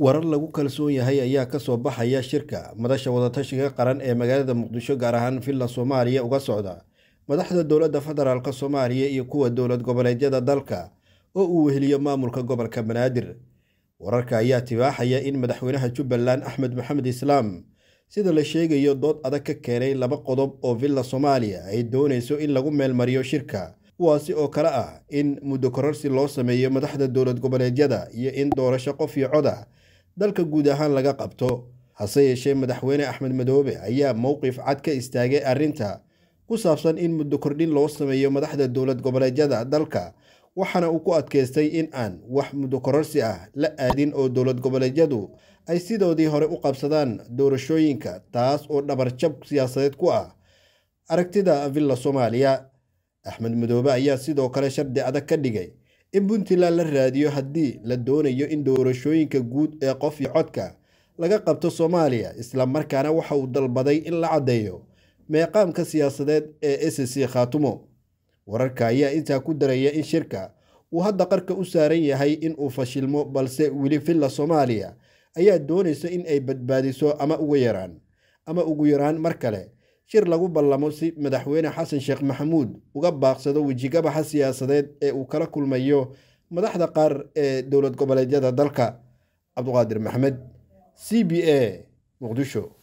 warar lagu kalsoon yahay ayaa kasoo baxaya shirka madasha wadatashiga qaran ee magaalada muqdisho gaar ahaan villa soomaaliya uga socda madaxda dowladda federaalka soomaaliya iyo kuwa dowlad goboleedyada dalka oo uu weheliyo maamulka gobolka banaadir wararka ayaa tibaaxaya in madaxweynaha jubbaland axmed maxamed islaam sida la sheegayo dood adag ka keenay laba qodob oo villa soomaaliya ay doonayso in lagu meelmariyo shirka kuwaasi oo kale ah in muddo kororsi loo sameeyo madaxda dowlad goboleedyada iyo in doorasho qof iyo coda dalka guud ahaan laga qabto hase yeeshee madaxweyne axmed madoobe ayaa mowqif cad ka istaagay arrinta ku saabsan in muddo kordhin loo sameeyo madaxda dowlad goboleedyada dalka waxaana uu ku adkaystay in aan wax muddo kororsi ah la aadin oo dowlad goboleedyadu ay sidoodii hore u qabsadaan doorashooyinka taas oo dhabarjab siyaasadeed ku ah aragtida villa soomaaliya axmed madoobe ayaa sidoo kale shardi adag ka dhigay in puntland la raadiyo haddii la doonayo in doorashooyinka guud ee qof iyo codka laga qabto soomaaliya isla markaana waxa uu dalbaday in la caddeeyo meeqaamka siyaasadeed ee s c khaatumo wararka ayaa intaa ku daraya in shirka uu hadda qarka u saaran yahay in uu fashilmo balse weli villa soomaaliya ayaa doonaysa in ay badbaadiso ama ugu yaraan ama ugu yaraan mar kale shir lagu ballamo si madaxweyne xasan sheekh maxamuud uga baaqsado wejigabaxa siyaasadeed ee uu kala kulmayo madaxda qaar ee dowlad goboleedyada dalka cabduqaadir maxamed c b a muqdisho